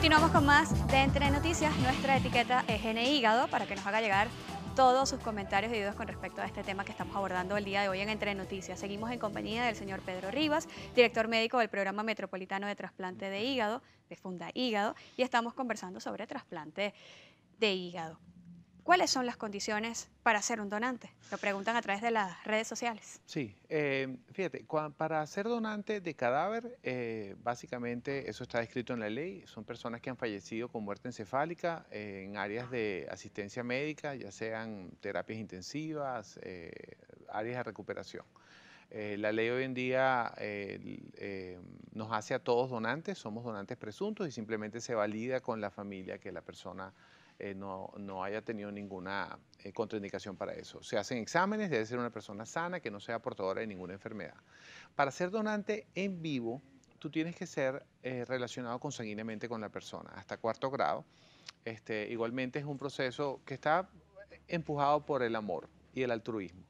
Continuamos con más de Entre Noticias. Nuestra etiqueta es N Hígado para que nos haga llegar todos sus comentarios y dudas con respecto a este tema que estamos abordando el día de hoy en Entre Noticias. Seguimos en compañía del señor Pedro Rivas, director médico del Programa Metropolitano de Trasplante de Hígado, de Funda Hígado, y estamos conversando sobre trasplante de hígado. ¿Cuáles son las condiciones para ser un donante? Lo preguntan a través de las redes sociales. Sí, eh, fíjate, para ser donante de cadáver, eh, básicamente eso está escrito en la ley, son personas que han fallecido con muerte encefálica eh, en áreas de asistencia médica, ya sean terapias intensivas, áreas de recuperación. la ley hoy en día nos hace a todos donantes, somos donantes presuntos y simplemente se valida con la familia que la persona eh, no, haya tenido ninguna eh, contraindicación para eso. Se hacen exámenes, debe ser una persona sana que no sea portadora de ninguna enfermedad. Para ser donante en vivo, tú tienes que ser eh, relacionado consanguíneamente con la persona, hasta cuarto grado. Este, igualmente es un proceso que está empujado por el amor y el altruismo.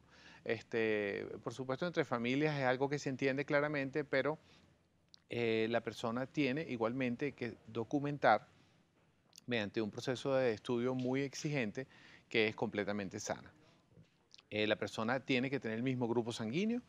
Este, por supuesto, entre familias es algo que se entiende claramente, pero la persona tiene igualmente que documentar mediante un proceso de estudio muy exigente que es completamente sana. Eh, la persona tiene que tener el mismo grupo sanguíneo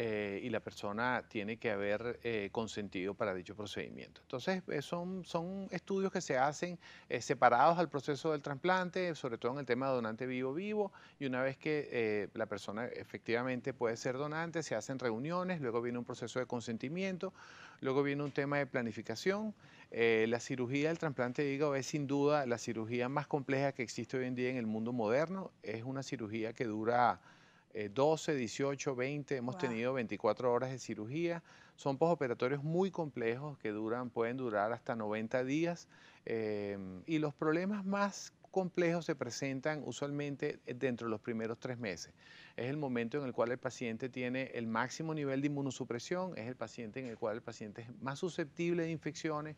eh, y la persona tiene que haber eh, consentido para dicho procedimiento. Entonces, son, son estudios que se hacen separados al proceso del trasplante, sobre todo en el tema de donante vivo-vivo, y una vez que la persona efectivamente puede ser donante, se hacen reuniones, luego viene un proceso de consentimiento, luego viene un tema de planificación, eh, la cirugía del trasplante de hígado es sin duda la cirugía más compleja que existe hoy en día en el mundo moderno. Es una cirugía que dura 12, 18, 20, hemos tenido 24 horas de cirugía. Son postoperatorios muy complejos que duran, pueden durar hasta 90 días. Eh, y los problemas más complejos se presentan usualmente eh, dentro de los primeros tres meses. Es el momento en el cual el paciente tiene el máximo nivel de inmunosupresión, es el paciente en el cual el paciente es más susceptible de infecciones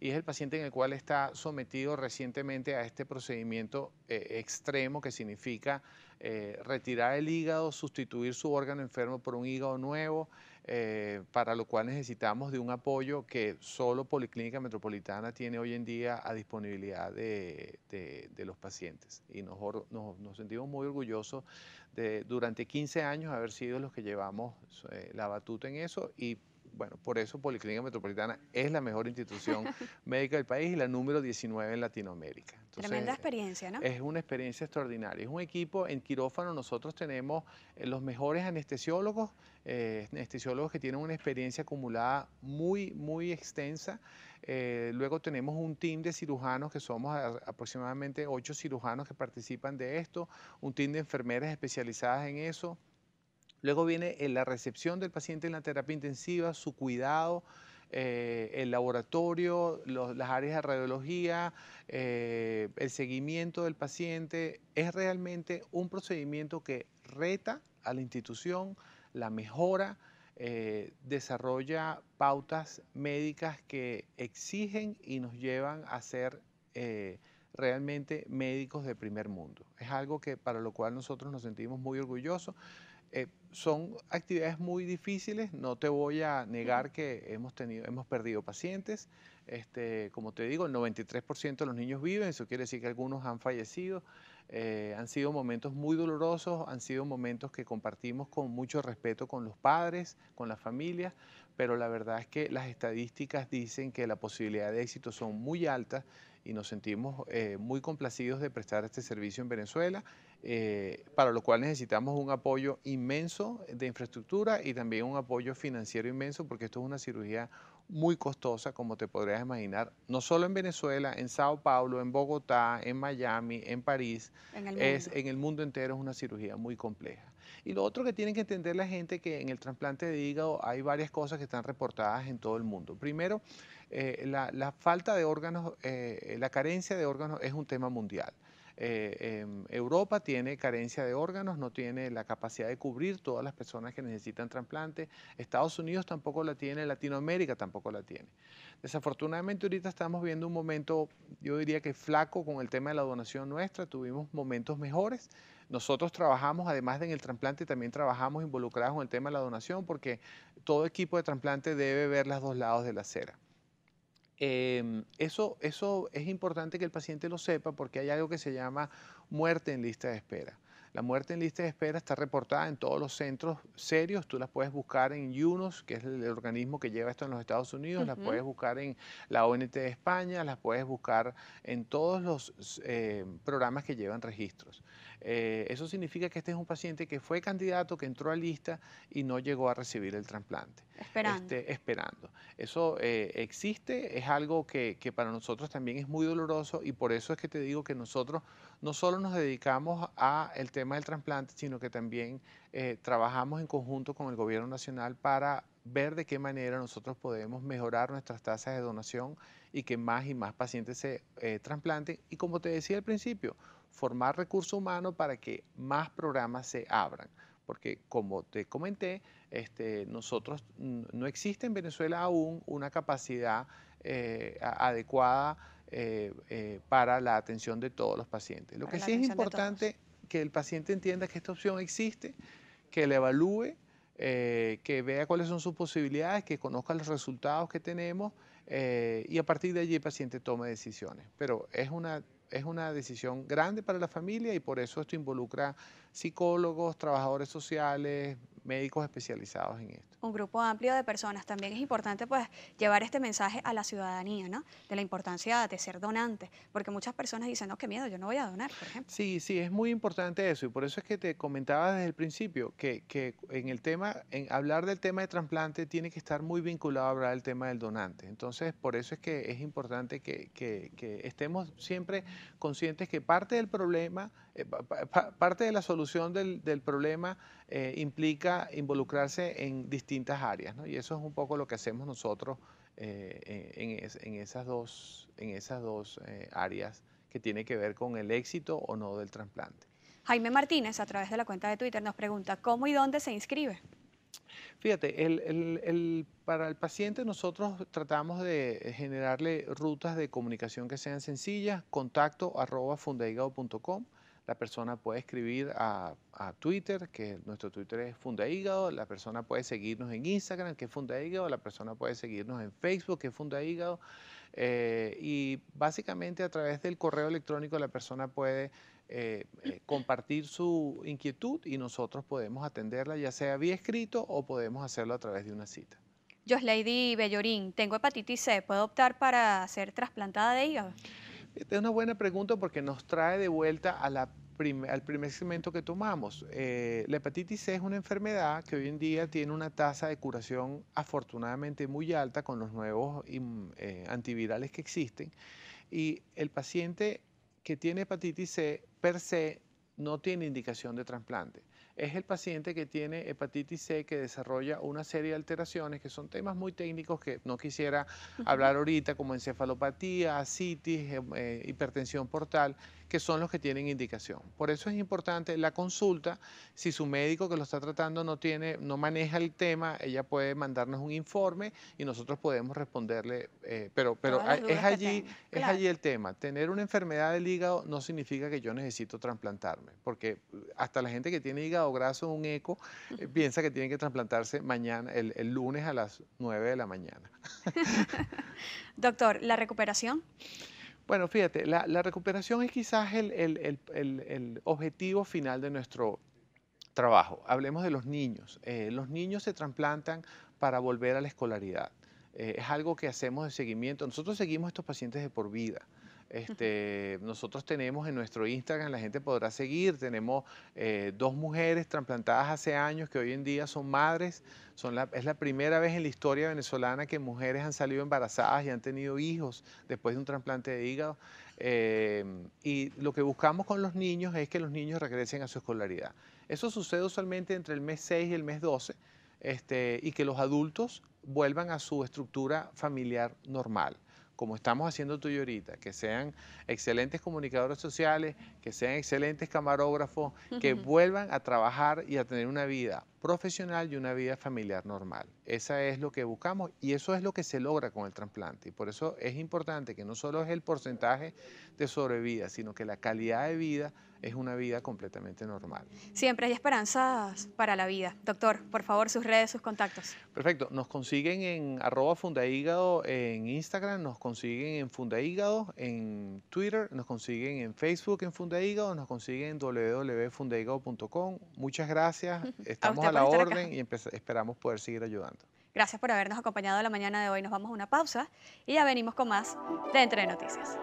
y es el paciente en el cual está sometido recientemente a este procedimiento eh, extremo que significa eh, retirar el hígado, sustituir su órgano enfermo por un hígado nuevo, eh, para lo cual necesitamos de un apoyo que solo Policlínica Metropolitana tiene hoy en día a disponibilidad de, los pacientes. Y nos, nos, sentimos muy orgullosos de durante 15 años haber sido los que llevamos eh, la batuta en eso y bueno, por eso Policlínica Metropolitana es la mejor institución médica del país y la número 19 en Latinoamérica. Tremenda experiencia, ¿no? Es una experiencia extraordinaria. Es un equipo en quirófano, nosotros tenemos eh, los mejores anestesiólogos, eh, anestesiólogos que tienen una experiencia acumulada muy, muy extensa. Eh, luego tenemos un team de cirujanos que somos aproximadamente ocho cirujanos que participan de esto, un team de enfermeras especializadas en eso, Luego viene eh, la recepción del paciente en la terapia intensiva, su cuidado, eh, el laboratorio, las áreas de radiología, eh, el seguimiento del paciente. Es realmente un procedimiento que reta a la institución, la mejora, desarrolla pautas médicas que exigen y nos llevan a ser realmente médicos de primer mundo. Es algo que para lo cual nosotros nos sentimos muy orgullosos. Eh, son actividades muy difíciles, no te voy a negar que hemos, tenido, hemos perdido pacientes. Este, como te digo, el 93% de los niños viven, eso quiere decir que algunos han fallecido. Eh, han sido momentos muy dolorosos, han sido momentos que compartimos con mucho respeto con los padres, con las familias, pero la verdad es que las estadísticas dicen que la posibilidad de éxito son muy altas y nos sentimos eh, muy complacidos de prestar este servicio en Venezuela eh, para lo cual necesitamos un apoyo inmenso de infraestructura y también un apoyo financiero inmenso, porque esto es una cirugía muy costosa, como te podrías imaginar, no solo en Venezuela, en Sao Paulo, en Bogotá, en Miami, en París, en el, es, mundo. en el mundo entero es una cirugía muy compleja. Y lo otro que tienen que entender la gente que en el trasplante de hígado hay varias cosas que están reportadas en todo el mundo. Primero, eh, la, falta de órganos, eh, la carencia de órganos es un tema mundial. Eh, em, Europa tiene carencia de órganos, no tiene la capacidad de cubrir todas las personas que necesitan trasplante. Estados Unidos tampoco la tiene, Latinoamérica tampoco la tiene. Desafortunadamente ahorita estamos viendo un momento, yo diría que flaco con el tema de la donación nuestra, tuvimos momentos mejores. Nosotros trabajamos, además en el trasplante, también trabajamos involucrados en el tema de la donación porque todo equipo de trasplante debe ver las dos lados de la acera. Em, eso, es importante que el paciente lo sepa porque hay algo que se llama muerte en lista de espera. La muerte en lista de espera está reportada en todos los centros serios. Tú las puedes buscar en UNOS, que es el organismo que lleva esto en los Estados Unidos. la Las puedes buscar en la ONT de España. Las puedes buscar en todos los eh, programas que llevan registros. Eh, eso significa que este es un paciente que fue candidato, que entró a lista y no llegó a recibir el trasplante. Esperando. Este, esperando. Eso eh, existe, es algo que, para nosotros también es muy doloroso y por eso es que te digo que nosotros no solo nos dedicamos a el tema del trasplante, sino que también eh, trabajamos en conjunto con el gobierno nacional para ver de qué manera nosotros podemos mejorar nuestras tasas de donación y que más y más pacientes se trasplanten. Y como te decía al principio, formar recursos humanos para que más programas se abran. Porque como te comenté, este, nosotros no existe en Venezuela aún una capacidad eh, adecuada eh, eh, para la atención de todos los pacientes. Lo que sí es importante que el paciente entienda que esta opción existe, que le evalúe, que vea cuáles son sus posibilidades, que conozca los resultados que tenemos y a partir de allí el paciente tome decisiones. Pero es una es una decisión grande para la familia y por eso esto involucra psicólogos, trabajadores sociales, médicos especializados en esto. Un grupo amplio de personas. También es importante pues llevar este mensaje a la ciudadanía, ¿no? De la importancia de ser donante, porque muchas personas dicen, no, qué miedo, yo no voy a donar, por ejemplo. Sí, sí, es muy importante eso y por eso es que te comentaba desde el principio que, que en el tema, en hablar del tema de trasplante tiene que estar muy vinculado a hablar del tema del donante. Entonces, por eso es que es importante que, que estemos siempre conscientes que parte del problema eh, parte de la solución del, problema eh, implica involucrarse en distintas áreas, y eso es un poco lo que hacemos nosotros eh, en, esas dos, áreas que tiene que ver con el éxito o no del trasplante. Jaime Martínez, a través de la cuenta de Twitter, nos pregunta cómo y dónde se inscribe. Fíjate, para el paciente nosotros tratamos de generarle rutas de comunicación que sean sencillas, contacto arroba la persona puede escribir a, Twitter, que nuestro Twitter es Funda Hígado, la persona puede seguirnos en Instagram, que es Funda Hígado, la persona puede seguirnos en Facebook, que es Funda Hígado, eh, y básicamente a través del correo electrónico la persona puede eh, eh, compartir su inquietud y nosotros podemos atenderla ya sea vía escrito o podemos hacerlo a través de una cita. Yo Lady Bellorín, tengo hepatitis C, ¿puedo optar para ser trasplantada de hígado? es una buena pregunta porque nos trae de vuelta al primer segmento que tomamos. Eh, la hepatitis C es una enfermedad que hoy en día tiene una tasa de curación afortunadamente muy alta con los nuevos eh, antivirales que existen. Y el paciente que tiene hepatitis C per se no tiene indicación de trasplante es el paciente que tiene hepatitis C, que desarrolla una serie de alteraciones, que son temas muy técnicos que no quisiera hablar ahorita, como encefalopatía, asitis, eh, eh, hipertensión portal que son los que tienen indicación. Por eso es importante la consulta. Si su médico que lo está tratando no tiene, no maneja el tema, ella puede mandarnos un informe y nosotros podemos responderle. Eh, pero pero es allí, es allí el tema. Tener una enfermedad del hígado no significa que yo necesito trasplantarme, porque hasta la gente que tiene hígado graso, un eco, eh, piensa que tiene que trasplantarse mañana, el, el lunes a las 9 de la mañana. Doctor, ¿la recuperación? Bueno, fíjate, la, recuperación es quizás el, objetivo final de nuestro trabajo. Hablemos de los niños. Eh, los niños se trasplantan para volver a la escolaridad. Eh, es algo que hacemos de seguimiento. Nosotros seguimos a estos pacientes de por vida. Este, nosotros tenemos en nuestro Instagram, la gente podrá seguir, tenemos eh, dos mujeres trasplantadas hace años que hoy en día son madres, es la primera vez en la historia venezolana que mujeres han salido embarazadas y han tenido hijos después de un trasplante de hígado. Eh, y lo que buscamos con los niños es que los niños regresen a su escolaridad. Eso sucede usualmente entre el mes 6 y el mes 12. Este, y que los adultos vuelvan a su estructura familiar normal como estamos haciendo tú y ahorita, que sean excelentes comunicadores sociales, que sean excelentes camarógrafos, que vuelvan a trabajar y a tener una vida profesional y una vida familiar normal. Esa es lo que buscamos y eso es lo que se logra con el trasplante. Y por eso es importante que no solo es el porcentaje de sobrevida, sino que la calidad de vida es una vida completamente normal. Siempre hay esperanzas para la vida. Doctor, por favor, sus redes, sus contactos. Perfecto. Nos consiguen en arroba fundahígado en Instagram, nos consiguen en fundahígado en Twitter, nos consiguen en Facebook en fundahígado, nos consiguen en www.fundahígado.com. Muchas gracias. Estamos la orden y esperamos poder seguir ayudando. Gracias por habernos acompañado la mañana de hoy. Nos vamos a una pausa y ya venimos con más de Entre Noticias.